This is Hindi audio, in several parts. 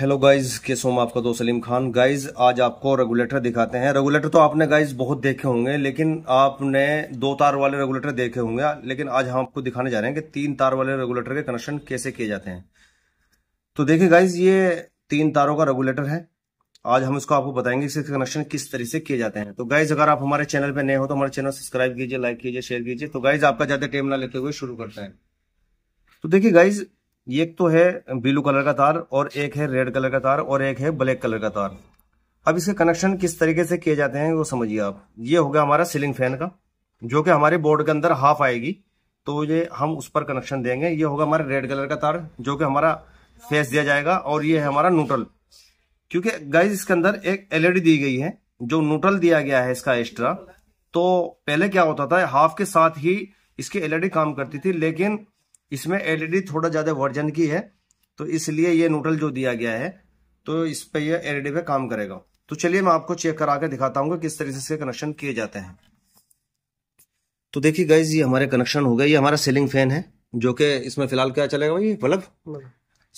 हेलो गाइस के सोम आपका दोस्त सलीम खान गाइस आज आपको रेगुलेटर दिखाते हैं रेगुलेटर तो आपने गाइस बहुत देखे होंगे लेकिन आपने दो तार वाले रेगुलेटर देखे होंगे लेकिन आज हम आपको दिखाने जा रहे हैं कि तीन तार वाले रेगुलेटर के कनेक्शन कैसे किए जाते हैं तो देखिए गाइस ये तीन तारों का रेगुलेटर है आज हम इसको आपको बताएंगे इसके कनेक्शन किस तरह से किए जाते हैं तो गाइज अगर आप हमारे चैनल पर नए हो तो हमारे चैनल सब्सक्राइब कीजिए लाइक कीजिए शेयर कीजिए तो गाइज आपका ज्यादा टाइम ना लेते हुए शुरू करते हैं तो देखिए गाइज एक तो है ब्लू कलर का तार और एक है रेड कलर का तार और एक है ब्लैक कलर का तार अब इसके कनेक्शन किस तरीके से किए जाते हैं वो समझिए आप ये होगा हमारा सीलिंग फैन का जो कि हमारे बोर्ड के अंदर हाफ आएगी तो ये हम उस पर कनेक्शन देंगे ये होगा हमारा रेड कलर का तार जो कि हमारा फेस दिया जाएगा और ये है हमारा न्यूट्रल क्योंकि गाइज इसके अंदर एक एलईडी e दी गई है जो न्यूट्रल दिया गया है इसका एक्स्ट्रा तो पहले क्या होता था हाफ के साथ ही इसकी एलईडी e काम करती थी लेकिन इसमें एलईडी e थोड़ा ज़्यादा वर्जन की है तो इसलिए ये नूडल जो दिया गया है तो इस पर यह एलईडी पे काम करेगा तो चलिए मैं आपको चेक करा के दिखाता हूँ किस तरीके से कनेक्शन किए जाते हैं तो देखिए गाइज ये हमारे कनेक्शन हो गए ये हमारा सीलिंग फैन है जो कि इसमें फिलहाल क्या चलेगा भाई बल्ब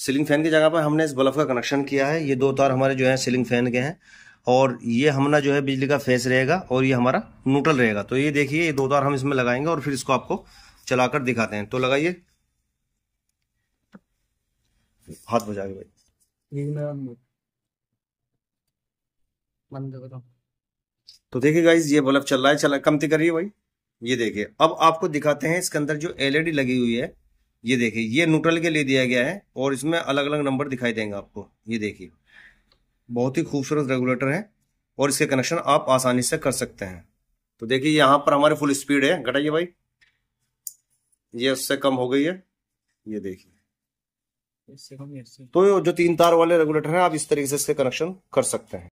सीलिंग फैन की जगह पर हमने इस बल्ब का कनेक्शन किया है ये दो तार हमारे जो है सीलिंग फैन के हैं और ये हमारा जो है बिजली का फेस रहेगा और ये हमारा न्यूट्रल रहेगा तो ये देखिए ये दो तार हम इसमें लगाएंगे और फिर इसको आपको चलाकर दिखाते हैं तो लगाइए हाथ बजा के भाई ये मेरा बंद तो देखिए गाइस ये बल्ब चल रहा है चला कमती करिए भाई ये देखिए अब आपको दिखाते हैं इसके अंदर जो एलईडी e लगी हुई है ये देखिए ये न्यूट्रल के लिए दिया गया है और इसमें अलग अलग नंबर दिखाई देंगे आपको ये देखिए बहुत ही खूबसूरत रेगुलेटर है और इसके कनेक्शन आप आसानी से कर सकते हैं तो देखिए यहाँ पर हमारे फुल स्पीड है घटाइए भाई ये उससे कम हो गई है ये देखिए तो जो तीन तार वाले रेगुलेटर हैं आप इस तरीके से इसके कनेक्शन कर सकते हैं